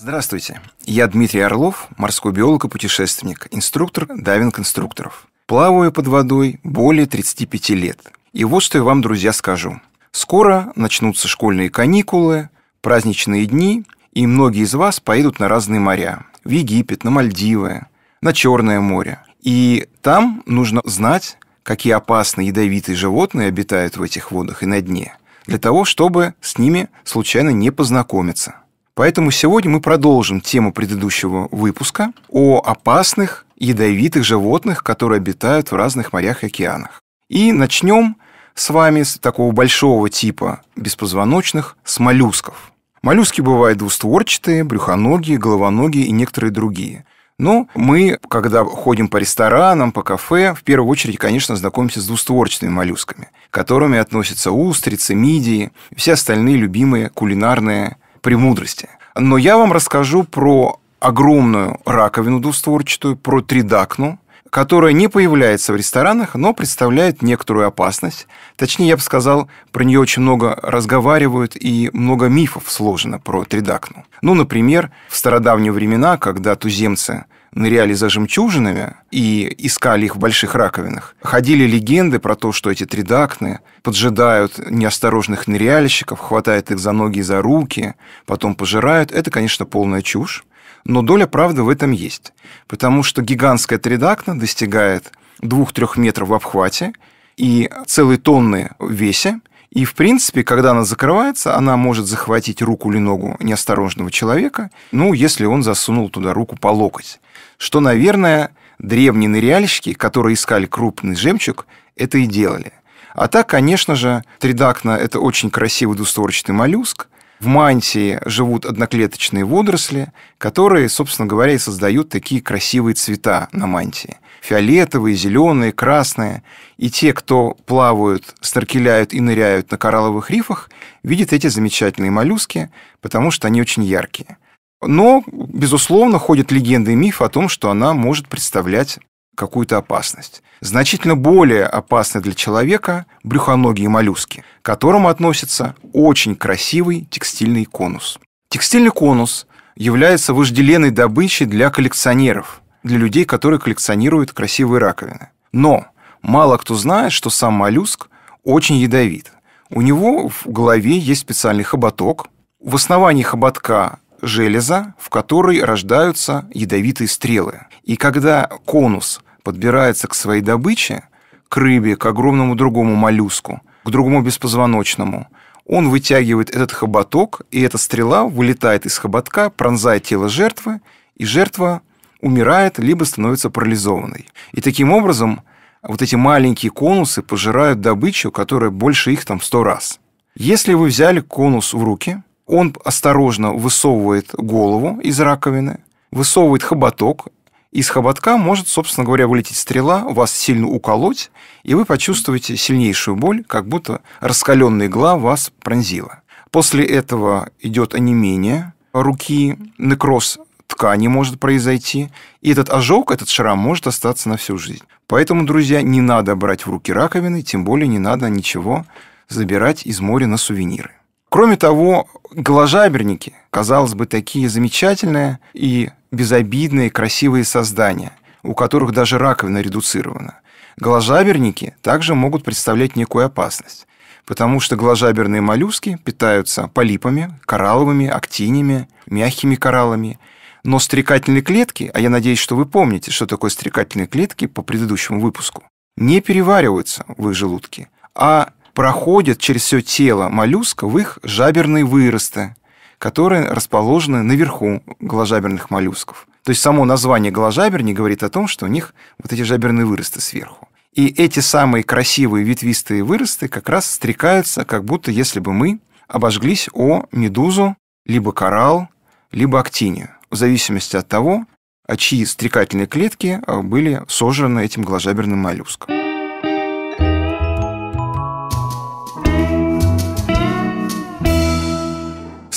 Здравствуйте, я Дмитрий Орлов, морской биолог и путешественник, инструктор дайвинг-инструкторов. Плаваю под водой более 35 лет. И вот что я вам, друзья, скажу. Скоро начнутся школьные каникулы, праздничные дни, и многие из вас поедут на разные моря. В Египет, на Мальдивы, на Черное море. И там нужно знать, какие опасные ядовитые животные обитают в этих водах и на дне, для того, чтобы с ними случайно не познакомиться – Поэтому сегодня мы продолжим тему предыдущего выпуска о опасных ядовитых животных, которые обитают в разных морях и океанах. И начнем с вами с такого большого типа беспозвоночных, с моллюсков. Моллюски бывают двустворчатые, брюхоногие, головоногие и некоторые другие. Но мы, когда ходим по ресторанам, по кафе, в первую очередь, конечно, знакомимся с двустворчатыми моллюсками, к которыми относятся устрицы, мидии все остальные любимые кулинарные премудрости. Но я вам расскажу про огромную раковину двустворчатую, про тридакну, которая не появляется в ресторанах, но представляет некоторую опасность. Точнее, я бы сказал, про нее очень много разговаривают и много мифов сложено про тридакну. Ну, например, в стародавние времена, когда туземцы – ныряли за жемчужинами и искали их в больших раковинах, ходили легенды про то, что эти тридакны поджидают неосторожных ныряльщиков, хватают их за ноги и за руки, потом пожирают. Это, конечно, полная чушь, но доля правды в этом есть. Потому что гигантская тридакна достигает 2-3 метров в обхвате и целой тонны в весе, и, в принципе, когда она закрывается, она может захватить руку или ногу неосторожного человека, ну, если он засунул туда руку по локоть что, наверное, древние ныряльщики, которые искали крупный жемчуг, это и делали. А так, конечно же, тридакна – это очень красивый двустворчатый моллюск. В мантии живут одноклеточные водоросли, которые, собственно говоря, и создают такие красивые цвета на мантии. Фиолетовые, зеленые, красные. И те, кто плавают, старкеляют и ныряют на коралловых рифах, видят эти замечательные моллюски, потому что они очень яркие – но, безусловно, ходят легенды и мифы о том, что она может представлять какую-то опасность. Значительно более опасны для человека брюхоногие моллюски, к которым относится очень красивый текстильный конус. Текстильный конус является вожделенной добычей для коллекционеров, для людей, которые коллекционируют красивые раковины. Но мало кто знает, что сам моллюск очень ядовит. У него в голове есть специальный хоботок. В основании хоботка железа, в которой рождаются ядовитые стрелы. И когда конус подбирается к своей добыче, к рыбе, к огромному другому моллюску, к другому беспозвоночному, он вытягивает этот хоботок, и эта стрела вылетает из хоботка, пронзает тело жертвы, и жертва умирает, либо становится парализованной. И таким образом вот эти маленькие конусы пожирают добычу, которая больше их там в сто раз. Если вы взяли конус в руки – он осторожно высовывает голову из раковины, высовывает хоботок. Из хоботка может, собственно говоря, вылететь стрела, вас сильно уколоть, и вы почувствуете сильнейшую боль, как будто раскаленная игла вас пронзила. После этого идет онемение руки, некроз ткани может произойти, и этот ожог, этот шрам может остаться на всю жизнь. Поэтому, друзья, не надо брать в руки раковины, тем более не надо ничего забирать из моря на сувениры. Кроме того, голожаберники, казалось бы, такие замечательные и безобидные, красивые создания, у которых даже раковина редуцирована. Голожаберники также могут представлять некую опасность, потому что голожаберные моллюски питаются полипами, коралловыми, актинями, мягкими кораллами, но стрекательные клетки, а я надеюсь, что вы помните, что такое стрекательные клетки по предыдущему выпуску, не перевариваются в их желудке, а проходят через все тело моллюска в их жаберные выросты, которые расположены наверху голожаберных моллюсков. То есть само название голожаберни говорит о том, что у них вот эти жаберные выросты сверху. И эти самые красивые ветвистые выросты как раз стрекаются, как будто если бы мы обожглись о медузу, либо коралл, либо актинию, в зависимости от того, а чьи стрекательные клетки а, были сожраны этим гложаберным моллюском.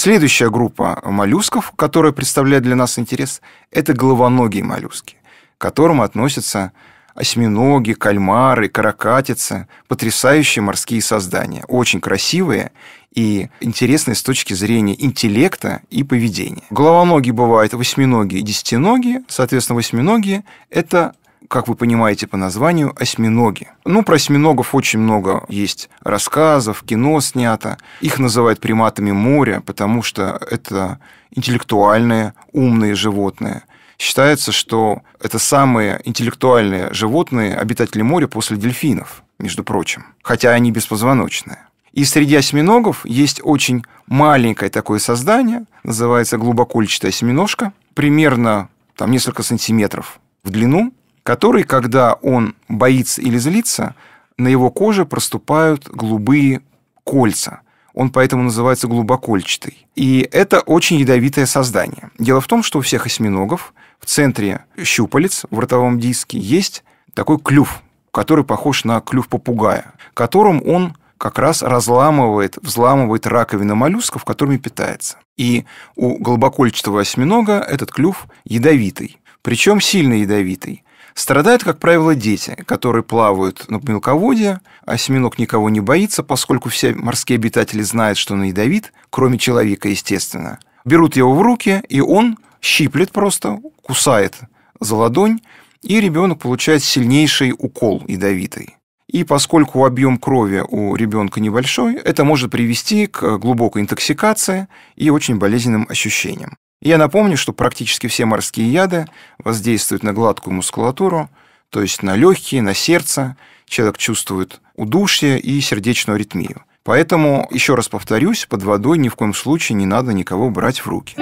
Следующая группа моллюсков, которая представляет для нас интерес, это головоногие моллюски, к которым относятся осьминоги, кальмары, каракатицы, потрясающие морские создания, очень красивые и интересные с точки зрения интеллекта и поведения. Головоногие бывают восьминогие и десятиногие, соответственно, восьминогие – это как вы понимаете по названию, осьминоги. Ну, про осьминогов очень много есть рассказов, кино снято. Их называют приматами моря, потому что это интеллектуальные, умные животные. Считается, что это самые интеллектуальные животные, обитатели моря после дельфинов, между прочим, хотя они беспозвоночные. И среди осьминогов есть очень маленькое такое создание, называется глубокольчатая осьминожка, примерно там несколько сантиметров в длину, который, когда он боится или злится, на его коже проступают голубые кольца. Он поэтому называется глубокольчатый. И это очень ядовитое создание. Дело в том, что у всех осьминогов в центре щупалец в ротовом диске есть такой клюв, который похож на клюв попугая, которым он как раз разламывает, взламывает раковины моллюсков, которыми питается. И у глубокольчатого осьминога этот клюв ядовитый, причем сильно ядовитый. Страдают, как правило, дети, которые плавают на мелководье, а осьминог никого не боится, поскольку все морские обитатели знают, что он ядовит, кроме человека, естественно. Берут его в руки, и он щиплет просто, кусает за ладонь, и ребенок получает сильнейший укол ядовитый. И поскольку объем крови у ребенка небольшой, это может привести к глубокой интоксикации и очень болезненным ощущениям. Я напомню, что практически все морские яды воздействуют на гладкую мускулатуру, то есть на легкие, на сердце. Человек чувствует удушье и сердечную аритмию. Поэтому, еще раз повторюсь, под водой ни в коем случае не надо никого брать в руки.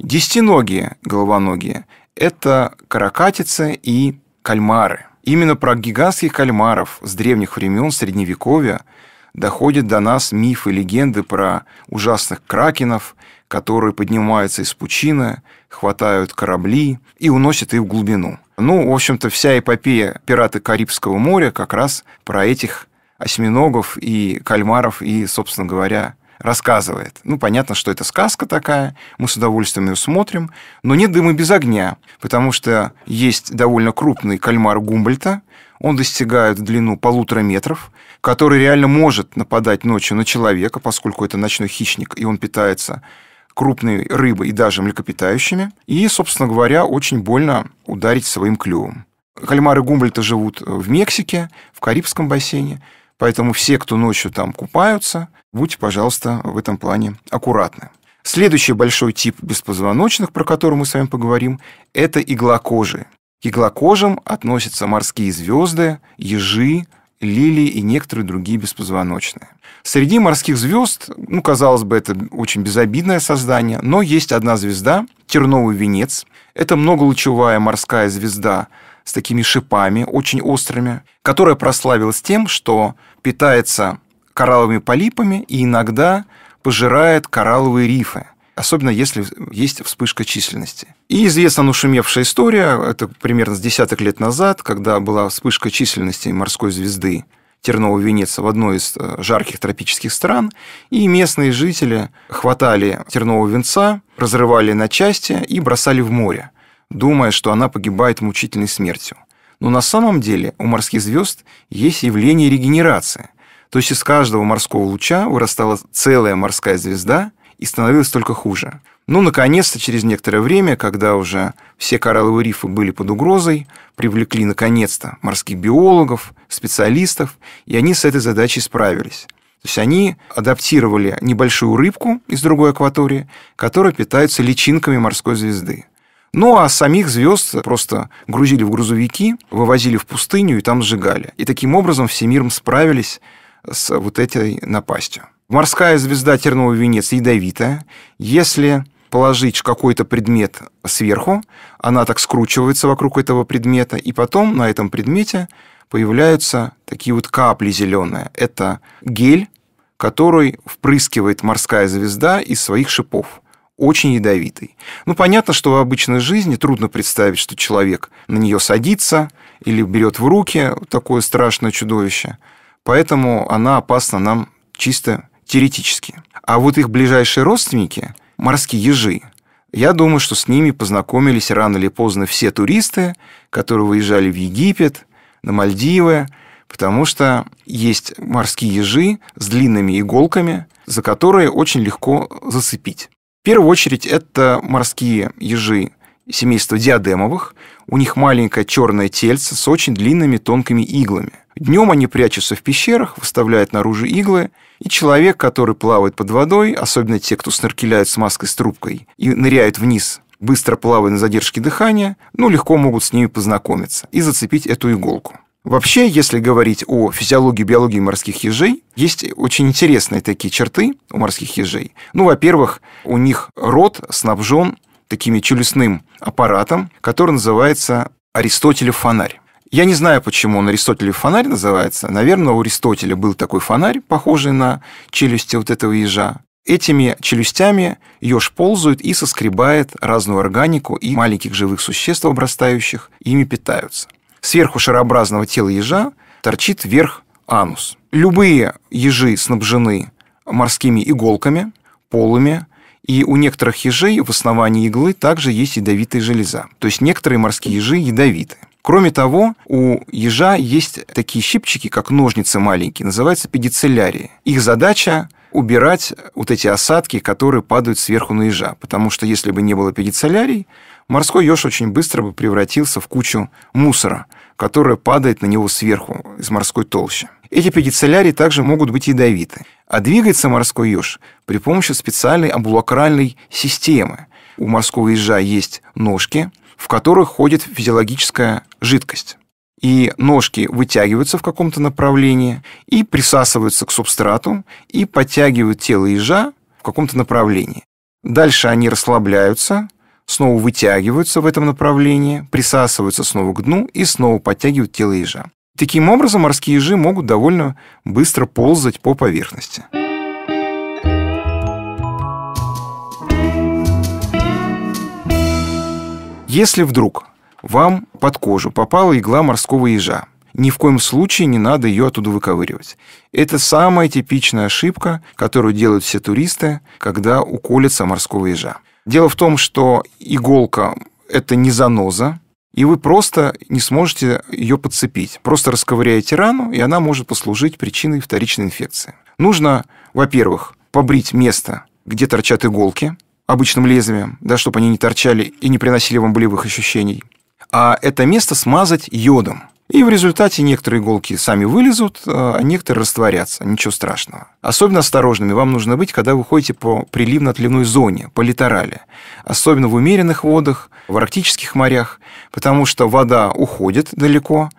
Десятиногие головоногие – это каракатицы и кальмары – Именно про гигантских кальмаров с древних времен Средневековья доходят до нас мифы и легенды про ужасных кракенов, которые поднимаются из пучины, хватают корабли и уносят их в глубину. Ну, в общем-то, вся эпопея «Пираты Карибского моря» как раз про этих осьминогов и кальмаров и, собственно говоря, рассказывает. Ну, понятно, что это сказка такая, мы с удовольствием ее смотрим, но нет дыма без огня, потому что есть довольно крупный кальмар Гумбольта, он достигает в длину полутора метров, который реально может нападать ночью на человека, поскольку это ночной хищник, и он питается крупной рыбой и даже млекопитающими, и, собственно говоря, очень больно ударить своим клювом. Кальмары Гумбольта живут в Мексике, в Карибском бассейне, Поэтому все, кто ночью там купаются, будьте, пожалуйста, в этом плане аккуратны. Следующий большой тип беспозвоночных, про который мы с вами поговорим, это иглокожи. К иглокожим относятся морские звезды, ежи, лилии и некоторые другие беспозвоночные. Среди морских звезд, ну, казалось бы, это очень безобидное создание, но есть одна звезда, терновый венец. Это многолучевая морская звезда с такими шипами очень острыми, которая прославилась тем, что питается коралловыми полипами и иногда пожирает коралловые рифы особенно если есть вспышка численности. И известна нашумевшая история, это примерно с десяток лет назад, когда была вспышка численности морской звезды Тернового Венеца в одной из э, жарких тропических стран, и местные жители хватали Тернового Венца, разрывали на части и бросали в море думая, что она погибает мучительной смертью. Но на самом деле у морских звезд есть явление регенерации. То есть из каждого морского луча вырастала целая морская звезда и становилась только хуже. Ну, наконец-то, через некоторое время, когда уже все коралловые рифы были под угрозой, привлекли, наконец-то, морских биологов, специалистов, и они с этой задачей справились. То есть они адаптировали небольшую рыбку из другой акватории, которая питается личинками морской звезды. Ну, а самих звезд просто грузили в грузовики, вывозили в пустыню и там сжигали. И таким образом всемиром справились с вот этой напастью. Морская звезда терновый венец ядовитая. Если положить какой-то предмет сверху, она так скручивается вокруг этого предмета, и потом на этом предмете появляются такие вот капли зеленые. Это гель, который впрыскивает морская звезда из своих шипов очень ядовитой. Ну, понятно, что в обычной жизни трудно представить, что человек на нее садится или берет в руки такое страшное чудовище. Поэтому она опасна нам чисто теоретически. А вот их ближайшие родственники, морские ежи, я думаю, что с ними познакомились рано или поздно все туристы, которые выезжали в Египет, на Мальдивы, потому что есть морские ежи с длинными иголками, за которые очень легко зацепить. В первую очередь это морские ежи семейства диадемовых. У них маленькое черное тельце с очень длинными тонкими иглами. Днем они прячутся в пещерах, выставляют наружу иглы, и человек, который плавает под водой, особенно те, кто снаркеляют с маской с трубкой и ныряют вниз, быстро плавая на задержке дыхания, ну, легко могут с ними познакомиться и зацепить эту иголку. Вообще, если говорить о физиологии и биологии морских ежей, есть очень интересные такие черты у морских ежей. Ну, во-первых, у них рот снабжен таким челюстным аппаратом, который называется Аристотелев фонарь. Я не знаю, почему он Аристотелев фонарь называется. Наверное, у Аристотеля был такой фонарь, похожий на челюсти вот этого ежа. Этими челюстями еж ползают и соскребает разную органику и маленьких живых существ, обрастающих, ими питаются. Сверху шарообразного тела ежа торчит верх анус. Любые ежи снабжены морскими иголками, полыми, и у некоторых ежей в основании иглы также есть ядовитая железа. То есть некоторые морские ежи ядовиты. Кроме того, у ежа есть такие щипчики, как ножницы маленькие, называются педицеллярии. Их задача убирать вот эти осадки, которые падают сверху на ежа. Потому что если бы не было педицеллярий морской еж очень быстро бы превратился в кучу мусора, которая падает на него сверху из морской толщи. Эти педицелярии также могут быть ядовиты. А двигается морской еж при помощи специальной облакральной системы. У морского ежа есть ножки, в которых ходит физиологическая жидкость и ножки вытягиваются в каком-то направлении и присасываются к субстрату и подтягивают тело ежа в каком-то направлении. Дальше они расслабляются, снова вытягиваются в этом направлении, присасываются снова к дну и снова подтягивают тело ежа. Таким образом, морские ежи могут довольно быстро ползать по поверхности. Если вдруг вам под кожу попала игла морского ежа, ни в коем случае не надо ее оттуда выковыривать. Это самая типичная ошибка, которую делают все туристы, когда уколятся морского ежа. Дело в том, что иголка – это не заноза, и вы просто не сможете ее подцепить. Просто расковыряете рану, и она может послужить причиной вторичной инфекции. Нужно, во-первых, побрить место, где торчат иголки, обычным лезвием, да, чтобы они не торчали и не приносили вам болевых ощущений. А это место смазать йодом. И в результате некоторые иголки сами вылезут, а некоторые растворятся. Ничего страшного. Особенно осторожными вам нужно быть, когда вы ходите по приливно-отливной зоне, по литорале. Особенно в умеренных водах, в арктических морях, потому что вода уходит далеко,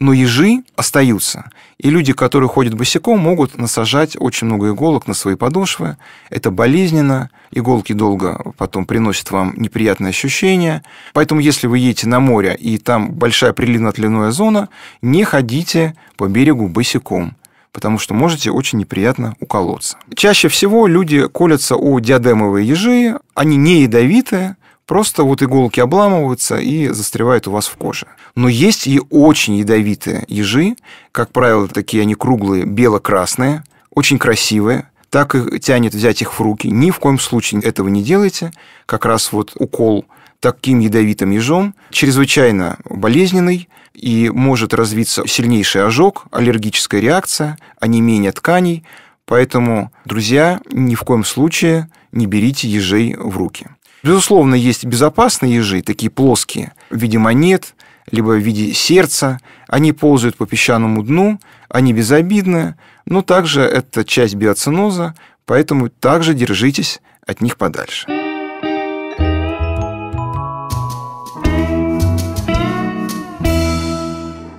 но ежи остаются. И люди, которые ходят босиком, могут насажать очень много иголок на свои подошвы. Это болезненно. Иголки долго потом приносят вам неприятные ощущения. Поэтому, если вы едете на море, и там большая приливно-отливная зона, не ходите по берегу босиком потому что можете очень неприятно уколоться. Чаще всего люди колятся у диадемовой ежи, они не ядовитые, Просто вот иголки обламываются и застревают у вас в коже. Но есть и очень ядовитые ежи. Как правило, такие они круглые, бело-красные, очень красивые. Так и тянет взять их в руки. Ни в коем случае этого не делайте. Как раз вот укол таким ядовитым ежом чрезвычайно болезненный и может развиться сильнейший ожог, аллергическая реакция, онемение тканей. Поэтому, друзья, ни в коем случае не берите ежей в руки. Безусловно, есть безопасные ежи, такие плоские, в виде монет, либо в виде сердца. Они ползают по песчаному дну, они безобидны, но также это часть биоциноза, поэтому также держитесь от них подальше.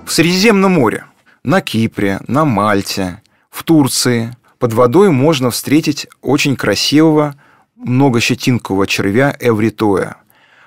В Средиземном море, на Кипре, на Мальте, в Турции под водой можно встретить очень красивого многощетинкового червя эвритоя.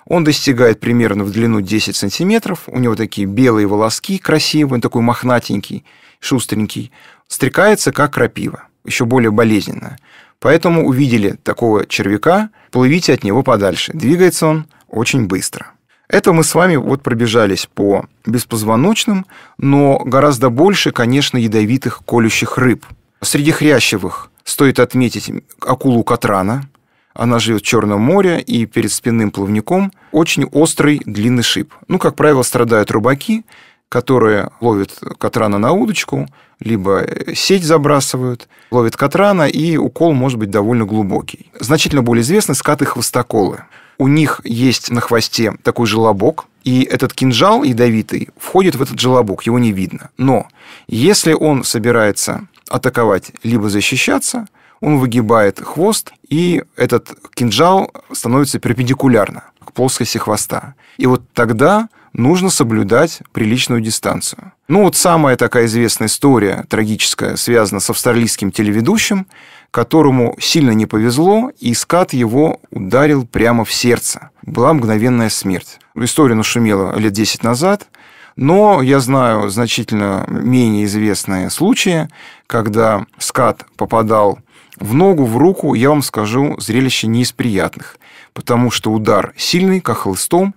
Он достигает примерно в длину 10 сантиметров, у него такие белые волоски красивые, он такой мохнатенький, шустренький, стрекается как крапива, еще более болезненно. Поэтому увидели такого червяка, плывите от него подальше. Двигается он очень быстро. Это мы с вами вот пробежались по беспозвоночным, но гораздо больше, конечно, ядовитых колющих рыб. Среди хрящевых стоит отметить акулу Катрана, она живет в Черном море, и перед спинным плавником очень острый длинный шип. Ну, как правило, страдают рыбаки, которые ловят катрана на удочку, либо э, сеть забрасывают, ловят катрана, и укол может быть довольно глубокий. Значительно более известны скаты-хвостоколы. У них есть на хвосте такой желобок, и этот кинжал ядовитый входит в этот желобок, его не видно. Но если он собирается атаковать либо защищаться – он выгибает хвост, и этот кинжал становится перпендикулярно к плоскости хвоста. И вот тогда нужно соблюдать приличную дистанцию. Ну вот самая такая известная история, трагическая, связана с австралийским телеведущим, которому сильно не повезло, и скат его ударил прямо в сердце. Была мгновенная смерть. История нашумела лет 10 назад, но я знаю значительно менее известные случаи, когда скат попадал в ногу, в руку, я вам скажу, зрелище не из приятных, потому что удар сильный, как холстом,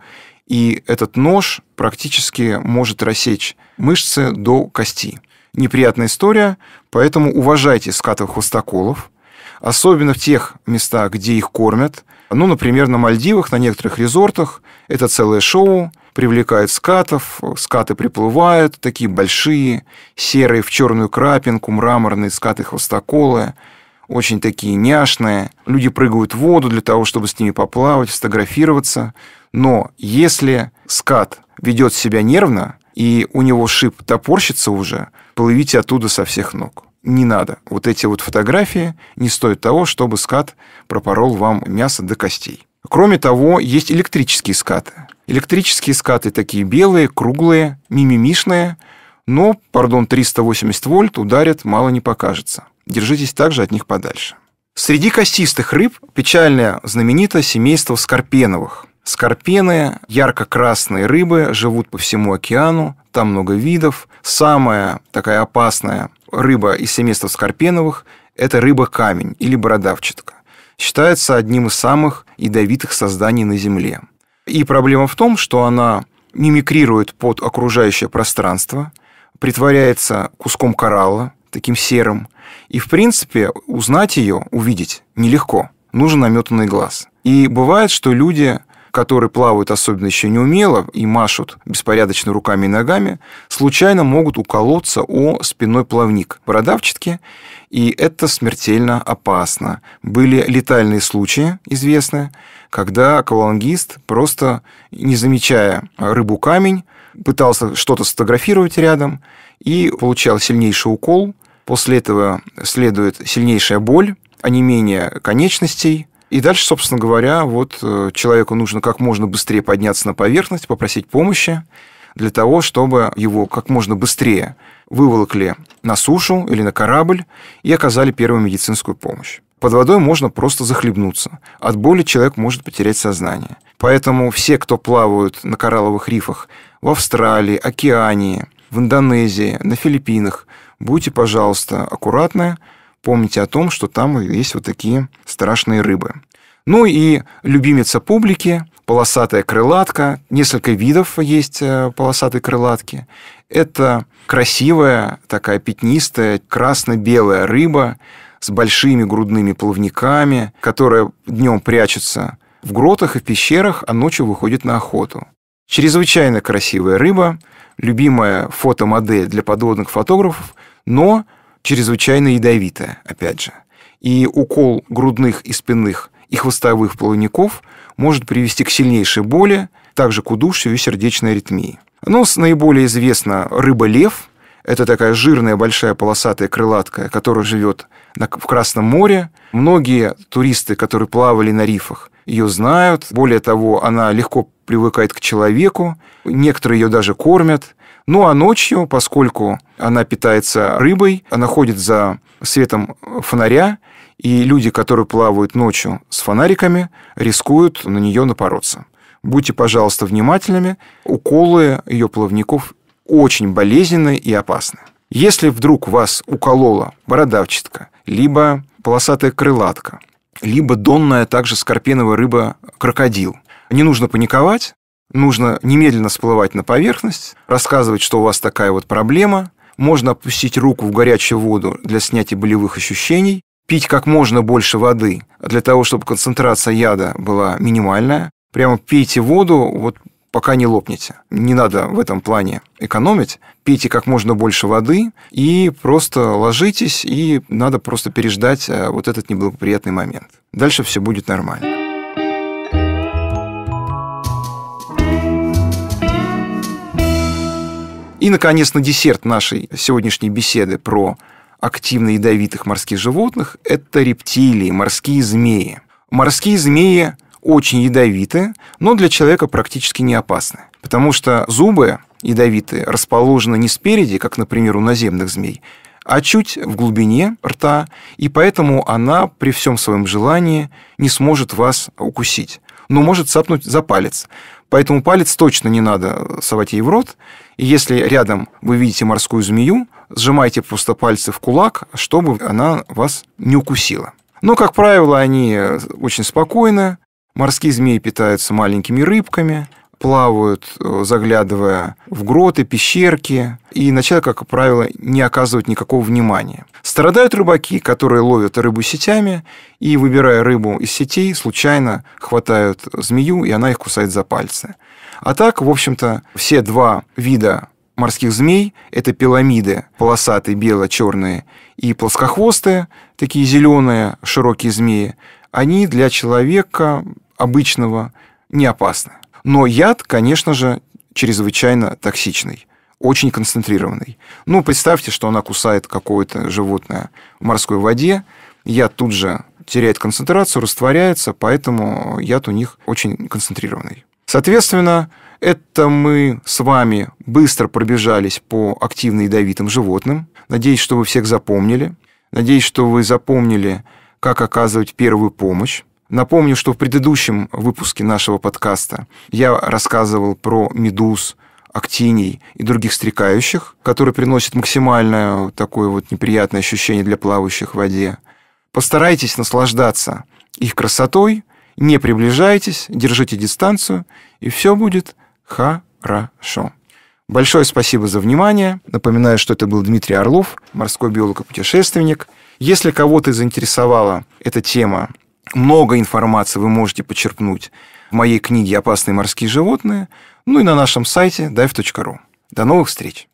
и этот нож практически может рассечь мышцы до кости. Неприятная история, поэтому уважайте скатовых хвостоколов, особенно в тех местах, где их кормят. Ну, например, на Мальдивах, на некоторых резортах это целое шоу, привлекает скатов, скаты приплывают, такие большие, серые в черную крапинку, мраморные скаты хвостоколы – очень такие няшные. Люди прыгают в воду для того, чтобы с ними поплавать, сфотографироваться. Но если скат ведет себя нервно, и у него шип топорщится уже, плывите оттуда со всех ног. Не надо. Вот эти вот фотографии не стоят того, чтобы скат пропорол вам мясо до костей. Кроме того, есть электрические скаты. Электрические скаты такие белые, круглые, мимимишные, но, пардон, 380 вольт ударят, мало не покажется. Держитесь также от них подальше. Среди костистых рыб печально знаменито семейство скорпеновых. Скорпены, ярко-красные рыбы, живут по всему океану, там много видов. Самая такая опасная рыба из семейства скорпеновых – это рыба-камень или бородавчатка. Считается одним из самых ядовитых созданий на Земле. И проблема в том, что она мимикрирует под окружающее пространство, притворяется куском коралла, таким серым. И, в принципе, узнать ее, увидеть нелегко. Нужен наметанный глаз. И бывает, что люди, которые плавают особенно еще неумело и машут беспорядочно руками и ногами, случайно могут уколоться о спиной плавник бородавчатки, и это смертельно опасно. Были летальные случаи известные когда аквалангист, просто не замечая рыбу камень, пытался что-то сфотографировать рядом и получал сильнейший укол, После этого следует сильнейшая боль, а не менее конечностей. И дальше, собственно говоря, вот э, человеку нужно как можно быстрее подняться на поверхность, попросить помощи для того, чтобы его как можно быстрее выволокли на сушу или на корабль и оказали первую медицинскую помощь. Под водой можно просто захлебнуться. От боли человек может потерять сознание. Поэтому все, кто плавают на коралловых рифах в Австралии, Океании, в Индонезии, на Филиппинах, будьте, пожалуйста, аккуратны, помните о том, что там есть вот такие страшные рыбы. Ну и любимица публики, полосатая крылатка. Несколько видов есть э, полосатой крылатки. Это красивая, такая пятнистая, красно-белая рыба с большими грудными плавниками, которая днем прячется в гротах и в пещерах, а ночью выходит на охоту. Чрезвычайно красивая рыба, любимая фотомодель для подводных фотографов – но чрезвычайно ядовитая, опять же. И укол грудных и спинных и хвостовых плавников может привести к сильнейшей боли, также к удушью и сердечной аритмии. Но ну, наиболее известна рыба-лев. Это такая жирная, большая, полосатая крылатка, которая живет в Красном море. Многие туристы, которые плавали на рифах, ее знают. Более того, она легко привыкает к человеку. Некоторые ее даже кормят. Ну а ночью, поскольку она питается рыбой, она ходит за светом фонаря, и люди, которые плавают ночью с фонариками, рискуют на нее напороться. Будьте, пожалуйста, внимательными. Уколы ее плавников очень болезненны и опасны. Если вдруг вас уколола бородавчатка, либо полосатая крылатка, либо донная также скорпеновая рыба крокодил, не нужно паниковать, Нужно немедленно всплывать на поверхность, рассказывать, что у вас такая вот проблема. Можно опустить руку в горячую воду для снятия болевых ощущений, пить как можно больше воды для того, чтобы концентрация яда была минимальная. Прямо пейте воду, вот пока не лопнете. Не надо в этом плане экономить. Пейте как можно больше воды и просто ложитесь, и надо просто переждать э, вот этот неблагоприятный момент. Дальше все будет нормально. И, наконец, на десерт нашей сегодняшней беседы про активно ядовитых морских животных – это рептилии, морские змеи. Морские змеи очень ядовиты, но для человека практически не опасны, потому что зубы ядовитые расположены не спереди, как, например, у наземных змей, а чуть в глубине рта, и поэтому она при всем своем желании не сможет вас укусить, но может цапнуть за палец. Поэтому палец точно не надо совать ей в рот, и если рядом вы видите морскую змею, сжимайте просто пальцы в кулак, чтобы она вас не укусила. Но, как правило, они э, очень спокойны. Морские змеи питаются маленькими рыбками, плавают, э, заглядывая в гроты, пещерки, и на человека, как правило, не оказывают никакого внимания. Страдают рыбаки, которые ловят рыбу сетями, и, выбирая рыбу из сетей, случайно хватают змею, и она их кусает за пальцы. А так, в общем-то, все два вида морских змей – это пеламиды, полосатые, бело-черные, и плоскохвостые, такие зеленые, широкие змеи, они для человека обычного не опасны. Но яд, конечно же, чрезвычайно токсичный очень концентрированный. Ну, представьте, что она кусает какое-то животное в морской воде, яд тут же теряет концентрацию, растворяется, поэтому яд у них очень концентрированный. Соответственно, это мы с вами быстро пробежались по активно ядовитым животным. Надеюсь, что вы всех запомнили. Надеюсь, что вы запомнили, как оказывать первую помощь. Напомню, что в предыдущем выпуске нашего подкаста я рассказывал про медуз, актиний и других стрекающих, которые приносят максимальное такое вот неприятное ощущение для плавающих в воде. Постарайтесь наслаждаться их красотой, не приближайтесь, держите дистанцию, и все будет хорошо. Большое спасибо за внимание. Напоминаю, что это был Дмитрий Орлов, морской биолог и путешественник. Если кого-то заинтересовала эта тема, много информации вы можете почерпнуть в моей книге «Опасные морские животные», ну и на нашем сайте dive.ru. До новых встреч!